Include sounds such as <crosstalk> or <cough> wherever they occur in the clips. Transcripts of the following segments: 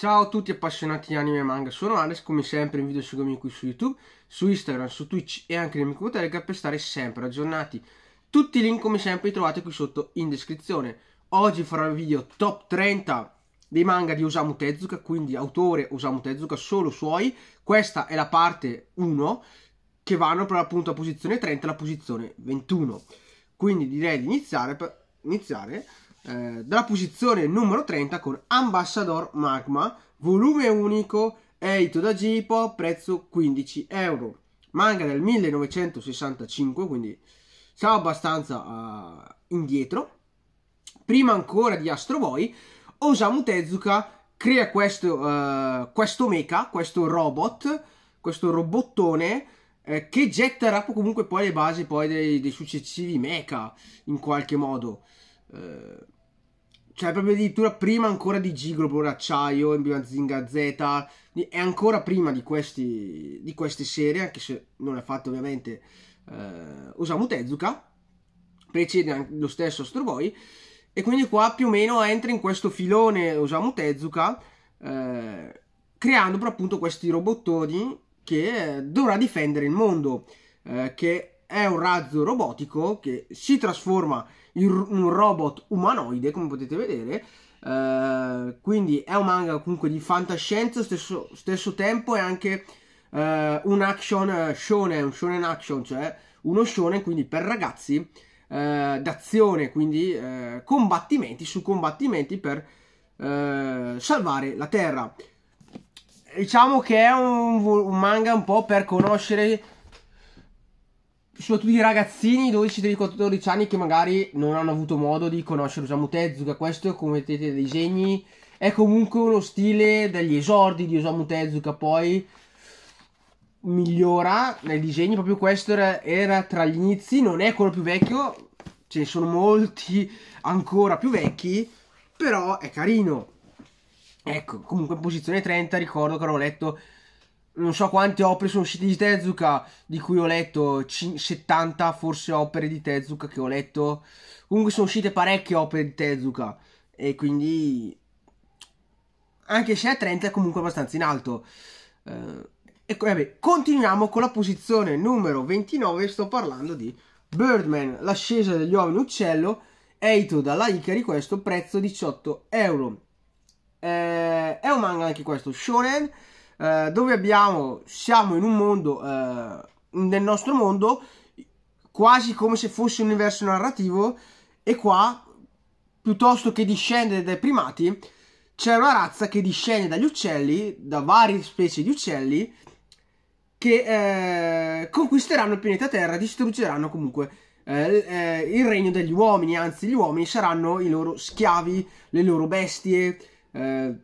Ciao a tutti appassionati di anime e manga, sono Alex, come sempre invito a seguirmi qui su YouTube, su Instagram, su Twitch e anche nel mio computer per stare sempre aggiornati. Tutti i link come sempre li trovate qui sotto in descrizione. Oggi farò il video top 30 dei manga di Osamu Tezuka, quindi autore Osamu Tezuka, solo suoi. Questa è la parte 1 che vanno per appunto la posizione 30 e la posizione 21. Quindi direi di iniziare, per iniziare eh, dalla posizione numero 30 con Ambassador Magma, volume unico, edito da j prezzo 15 euro. Manga del 1965, quindi siamo abbastanza uh, indietro. Prima ancora di Astro Boy, Osamu Tezuka crea questo, uh, questo mecha, questo robot, questo robottone eh, che getterà comunque poi le basi poi dei, dei successivi mecha in qualche modo. Eh, cioè, proprio addirittura prima ancora di Giglobor, Acciaio, Zinga Z, è ancora prima di, questi, di queste serie, anche se non l'ha fatto ovviamente eh, Osamu Tezuka, precede lo stesso Astro Boy, e quindi qua più o meno entra in questo filone Osamu Tezuka, eh, creando proprio appunto questi robottoni che eh, dovrà difendere il mondo, eh, che è un razzo robotico che si trasforma in un robot umanoide, come potete vedere. Uh, quindi è un manga comunque di fantascienza, stesso, stesso tempo è anche uh, un action eh, shonen, un shonen action, cioè uno shonen quindi per ragazzi uh, d'azione, quindi combattimenti su combattimenti per salvare la terra. Diciamo che è un, un manga un po' per conoscere soprattutto i ragazzini 12, 13, 14 anni che magari non hanno avuto modo di conoscere Osamu Tezuka. Questo, come vedete dei disegni, è comunque uno stile degli esordi di Osamu Tezuka. Poi migliora nei disegni. Proprio questo era, era tra gli inizi, non è quello più vecchio. Ce ne sono molti ancora più vecchi, però è carino. Ecco, comunque in posizione 30, ricordo che avevo letto non so quante opere sono uscite di Tezuka, di cui ho letto 70 forse opere di Tezuka che ho letto. Comunque sono uscite parecchie opere di Tezuka e quindi anche se a 30 è comunque abbastanza in alto. Eh, e ecco, vabbè, continuiamo con la posizione numero 29, sto parlando di Birdman, l'ascesa degli uomini uccello, Eito dalla Icari, questo prezzo 18 euro. Eh, è un manga anche questo, shonen, eh, dove abbiamo, siamo in un mondo, eh, nel nostro mondo, quasi come se fosse un universo narrativo e qua, piuttosto che discendere dai primati, c'è una razza che discende dagli uccelli, da varie specie di uccelli, che eh, conquisteranno il pianeta Terra, distruggeranno comunque eh, eh il regno degli uomini, anzi gli uomini saranno i loro schiavi, le loro bestie, eh,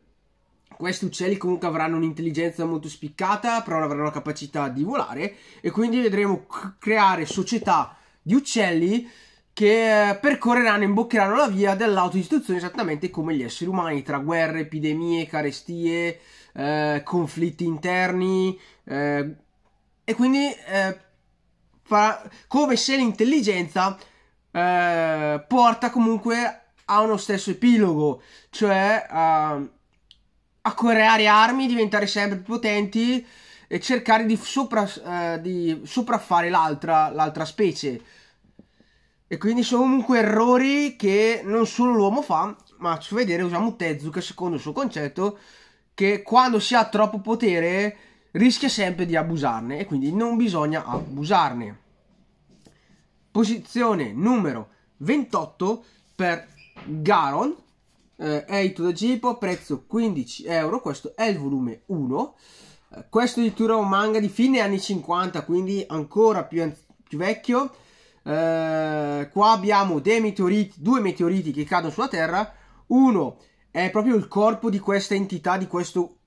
questi uccelli comunque avranno un'intelligenza molto spiccata, però avranno la capacità di volare e quindi vedremo creare società di uccelli che eh, percorreranno e imboccheranno la via dell'autodistruzione esattamente come gli esseri umani, tra guerre, epidemie, carestie, eh, conflitti interni eh, e quindi eh, fa, come se l'intelligenza eh, porta comunque a uno stesso epilogo, cioè a a creare armi, diventare sempre più potenti e cercare di, sopra, eh, di sopraffare l'altra, l'altra specie. E quindi sono comunque errori che non solo l'uomo fa, ma su vedere usiamo Tezuka secondo il suo concetto che quando si ha troppo potere rischia sempre di abusarne e quindi non bisogna abusarne. Posizione numero 28 per Garon eh, è to the j prezzo 15 euro, questo è il volume 1. Eh, questo addirittura è un manga di fine anni 50, quindi ancora più, più vecchio. Eh, qua abbiamo dei meteoriti, due meteoriti che cadono sulla Terra. Uno è proprio il corpo di questa entità, di questo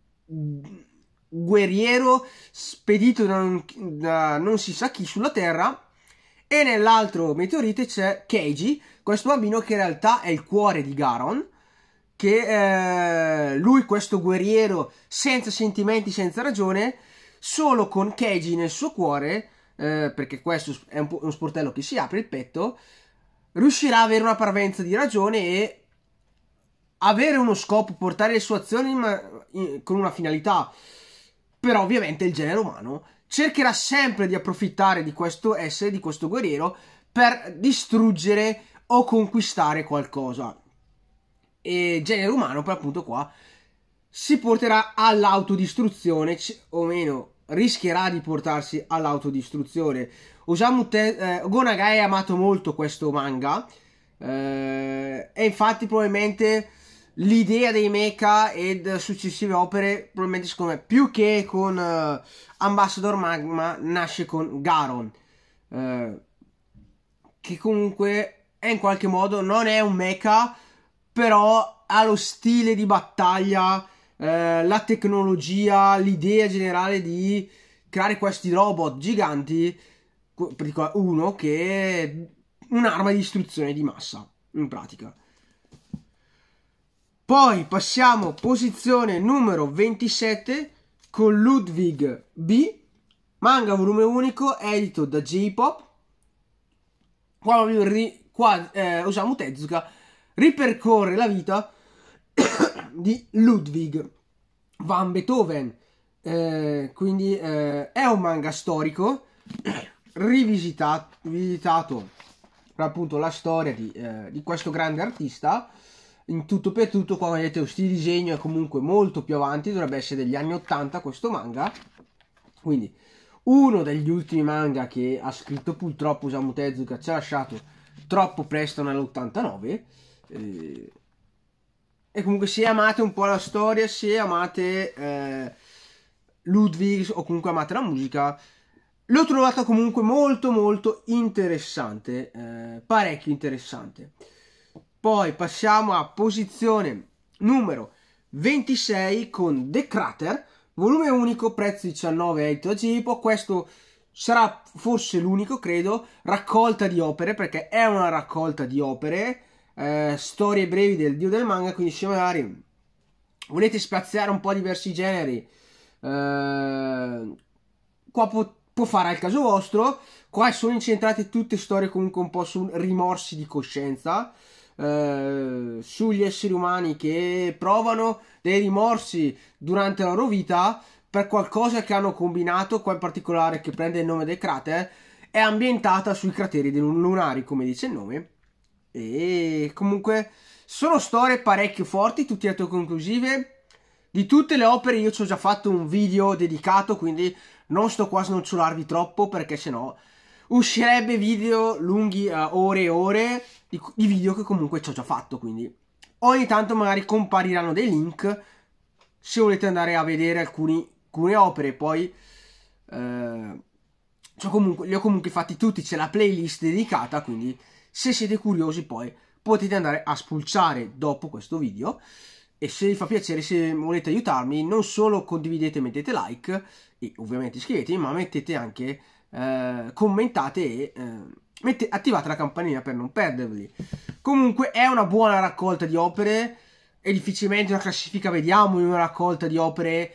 guerriero spedito da non, da non si sa chi sulla Terra. E nell'altro meteorite c'è Keiji, questo bambino che in realtà è il cuore di Garon che eh, lui, questo guerriero senza sentimenti, senza ragione, solo con Keiji nel suo cuore, eh, perché questo è un, uno sportello che si apre il petto, riuscirà ad avere una parvenza di ragione e avere uno scopo, portare le sue azioni in, in, eh, con una finalità. Però ovviamente il genere umano cercherà sempre di approfittare di questo essere, di questo guerriero, per distruggere o conquistare qualcosa e genere umano, per appunto qua, si porterà all'autodistruzione, o meno rischierà di portarsi all'autodistruzione. Osamu Te- eh, Gonagai ha amato molto questo manga eh, e infatti probabilmente l'idea dei mecha ed successive opere, probabilmente secondo me, più che con eh, Ambassador Magma, nasce con Garon, eh, che comunque è in qualche modo non è un mecha, però ha lo stile di battaglia, eh, la tecnologia, l'idea generale di creare questi robot giganti, uno che è un'arma di distruzione di massa, in pratica. Poi passiamo posizione numero 27 con Ludwig B, manga volume unico edito da J-Pop. Qua, qua eh, Osamu Tezuka ripercorre la vita <coughs> di Ludwig van Beethoven. Eh, quindi eh, è un manga storico <coughs> rivisitato appunto la storia di, eh, di, questo grande artista in tutto per tutto qua vedete questo disegno è comunque molto più avanti dovrebbe essere degli anni 80 questo manga quindi uno degli ultimi manga che ha scritto purtroppo Usamu Tezuka ci ha lasciato troppo presto nell'89 eh, e comunque se amate un po' la storia, se amate eh, Ludwig o comunque amate la musica, l'ho trovata comunque molto molto interessante, eh, parecchio interessante. Poi passiamo a posizione numero 26 con The Crater, volume unico, prezzo 19,8 cibo, questo sarà forse l'unico, credo, raccolta di opere, perché è una raccolta di opere, eh, storie brevi del dio del manga, quindi se magari volete spaziare un po' diversi generi, eh, qua pot- può fare al caso vostro, qua sono incentrate tutte storie comunque un po' su rimorsi di coscienza, eh, sugli esseri umani che provano dei rimorsi durante la loro vita per qualcosa che hanno combinato, qua in particolare che prende il nome del crater, è ambientata sui crateri lunari, come dice il nome, e comunque sono storie parecchio forti, tutte autoconclusive. Di tutte le opere io ci ho già fatto un video dedicato, quindi non sto qua a snocciolarvi troppo perché sennò uscirebbe video lunghi uh, ore e ore di, di video che comunque ci ho già fatto, quindi ogni tanto magari compariranno dei link se volete andare a vedere alcuni, alcune opere, poi eh, cioè comunque, li ho comunque fatti tutti, c'è la playlist dedicata, quindi se siete curiosi poi potete andare a spulciare dopo questo video e se vi fa piacere, se volete aiutarmi, non solo condividete, mettete like e ovviamente iscrivetevi, ma mettete anche, eh, commentate e eh, mette, attivate la campanella per non perdervi. Comunque è una buona raccolta di opere e difficilmente una classifica vediamo in una raccolta di opere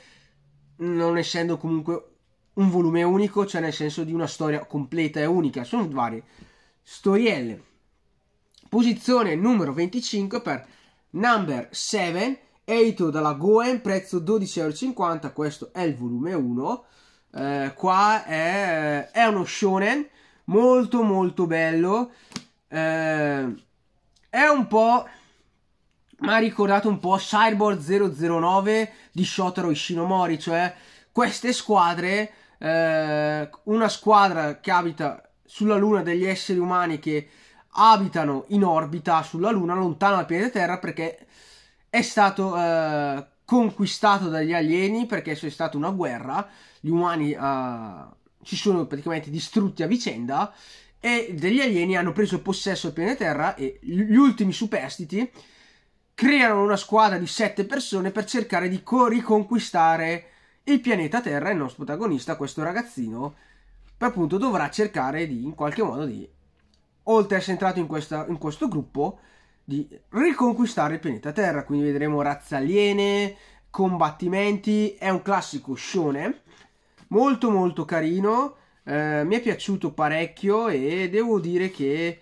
non essendo comunque un volume unico, cioè nel senso di una storia completa e unica, sono varie storielle Posizione numero 25 per Number 7, Eito dalla Goen, prezzo 12,50€, questo è il volume 1. Eh, qua è, è, uno shonen molto molto bello. Eh, è un po'... Mi ha ricordato un po' Cyborg 009 di Shotaro Ishinomori, cioè queste squadre, eh, una squadra che abita sulla luna degli esseri umani che abitano in orbita sulla Luna lontano dal pianeta Terra perché è stato eh, conquistato dagli alieni perché c'è stata una guerra, gli umani eh, si sono praticamente distrutti a vicenda e degli alieni hanno preso possesso del pianeta Terra e gli ultimi superstiti creano una squadra di sette persone per cercare di riconquistare il pianeta Terra e il nostro protagonista, questo ragazzino, per appunto dovrà cercare di in qualche modo di oltre a essere entrato in, questa, in questo gruppo, di riconquistare il pianeta Terra. Quindi vedremo razze aliene, combattimenti. È un classico shonen, molto molto carino. Eh, mi è piaciuto parecchio e devo dire che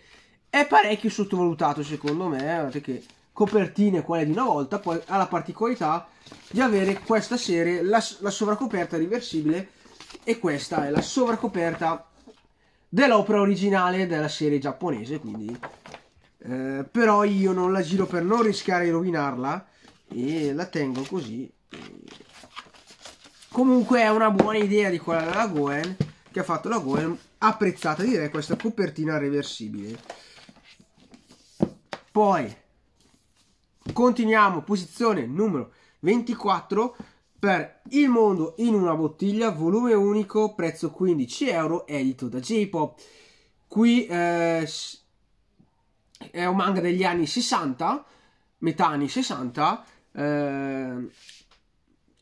è parecchio sottovalutato secondo me. Guardate che copertine quelle di una volta, poi ha la particolarità di avere questa serie, la, la sovracoperta riversibile e questa è la sovracoperta dell'opera originale della serie giapponese, quindi eh, però io non la giro per non rischiare di rovinarla e la tengo così. Comunque è una buona idea di quella della Goen che ha fatto la Goen, apprezzata direi questa copertina reversibile. Poi continuiamo, posizione numero 24 per Il mondo in una bottiglia, volume unico, prezzo 15 euro, edito da J-Pop. Qui eh, è un manga degli anni 60, metà anni 60. Eh,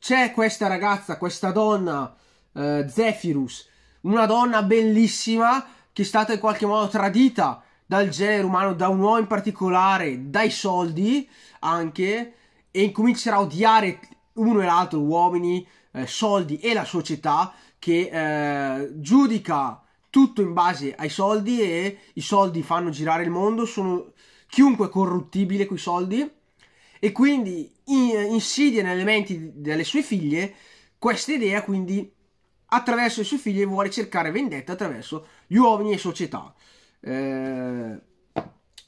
c'è questa ragazza, questa donna, eh, Zephyrus, una donna bellissima che è stata in qualche modo tradita dal genere umano, da un uomo in particolare, dai soldi anche, e incomincerà a odiare uno e l'altro, uomini, eh, soldi e la società che eh, giudica tutto in base ai soldi e i soldi fanno girare il mondo, sono chiunque è corruttibile coi soldi e quindi insidia in negli elementi delle sue figlie questa idea, quindi attraverso le sue figlie vuole cercare vendetta attraverso gli uomini e società. Eh,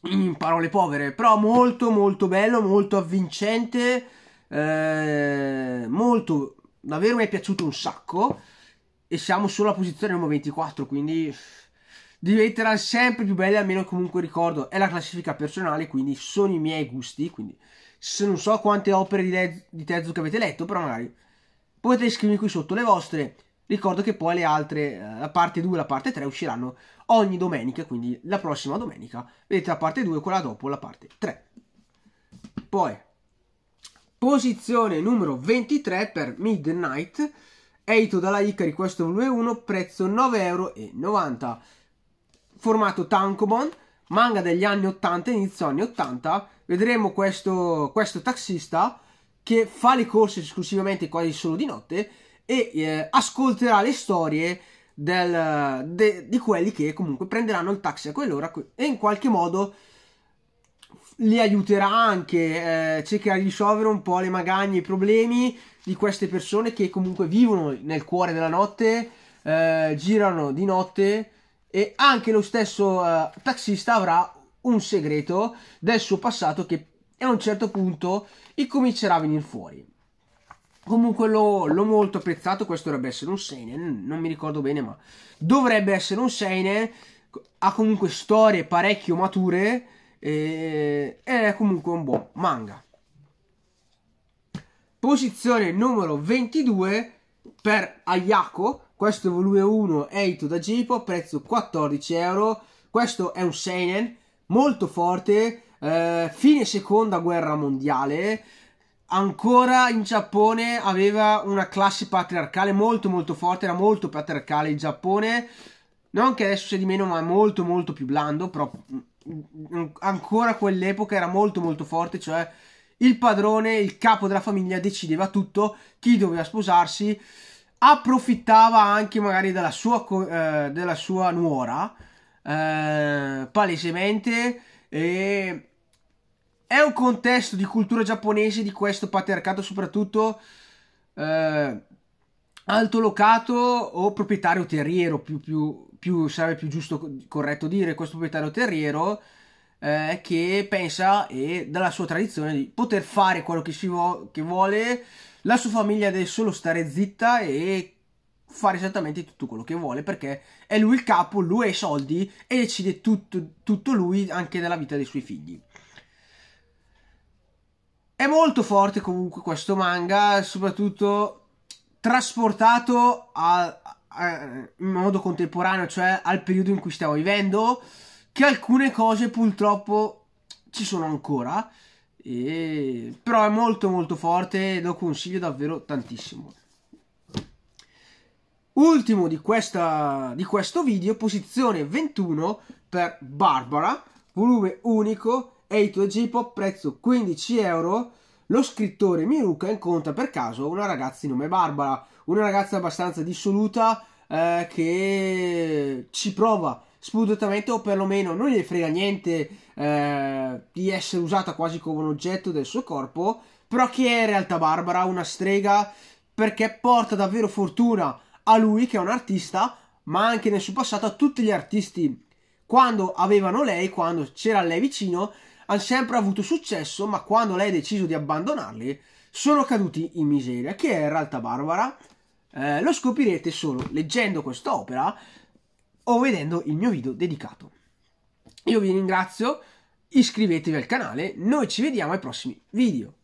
in parole povere, però molto molto bello, molto avvincente eh, molto, davvero mi è piaciuto un sacco e siamo sulla posizione numero 24, quindi diventerà sempre più bella, almeno comunque ricordo, è la classifica personale, quindi sono i miei gusti, quindi se non so quante opere di, Lez- di Tezuka avete letto, però magari potete scrivermi qui sotto le vostre. Ricordo che poi le altre, eh, la parte 2 e la parte 3 usciranno ogni domenica, quindi la prossima domenica vedete la parte 2 quella dopo la parte 3. Poi Posizione numero 23 per Midnight, edito dalla Icari questo volume 1, prezzo 9,90 euro. Formato Tankobon, manga degli anni 80, inizio anni 80. Vedremo questo, questo taxista che fa le corse esclusivamente quasi solo di notte e eh, ascolterà le storie del, de, di quelli che comunque prenderanno il taxi a quell'ora e in qualche modo li aiuterà anche, eh, cercherà di risolvere un po' le magagne, i problemi di queste persone che comunque vivono nel cuore della notte, eh, girano di notte e anche lo stesso eh, taxista avrà un segreto del suo passato che a un certo punto incomincerà a venire fuori. Comunque l'ho, l'ho, molto apprezzato, questo dovrebbe essere un seinen, non mi ricordo bene ma dovrebbe essere un seinen, ha comunque storie parecchio mature, e, è comunque un buon manga. Posizione numero 22 per Ayako, questo è volume 1 Eito da j prezzo 14 euro, questo è un seinen molto forte, eh, fine seconda guerra mondiale, ancora in Giappone aveva una classe patriarcale molto molto forte, era molto patriarcale il Giappone, non che adesso sia di meno ma è molto molto più blando, però mm, ancora quell'epoca era molto molto forte, cioè il padrone, il capo della famiglia decideva tutto, chi doveva sposarsi, approfittava anche magari della sua, eh, della sua nuora, eh, palesemente, e è un contesto di cultura giapponese, di questo patriarcato soprattutto... Eh, altolocato o proprietario terriero più, più più, sarebbe più giusto, corretto dire, questo proprietario terriero eh, che pensa e dalla sua tradizione di poter fare quello che, vo- che vuole, la sua famiglia deve solo stare zitta e fare esattamente tutto quello che vuole perché è lui il capo, lui ha i soldi e decide tutto, tutto lui anche nella vita dei suoi figli. È molto forte comunque questo manga, soprattutto trasportato a, eh, in modo contemporaneo, cioè al periodo in cui stiamo vivendo, che alcune cose purtroppo ci sono ancora. E... Però è molto molto forte, e lo consiglio davvero tantissimo. Ultimo di, questa, di questo video, posizione 21 per Barbara, volume unico, 8 J-Pop, prezzo 15 euro. Lo scrittore Miruka incontra per caso una ragazza di nome Barbara una ragazza abbastanza dissoluta eh, che ci prova spudoratamente o perlomeno non gli frega niente eh, di essere usata quasi come un oggetto del suo corpo, però che è in realtà Barbara, una strega, perché porta davvero fortuna a lui che è un artista, ma anche nel suo passato a tutti gli artisti. Quando avevano lei, quando c'era lei vicino, hanno sempre avuto successo, ma quando lei ha deciso di abbandonarli, sono caduti in miseria, che è in realtà Barbara. Eh, lo scoprirete solo leggendo quest'opera o vedendo il mio video dedicato. Io vi ringrazio, iscrivetevi al canale, noi ci vediamo ai prossimi video.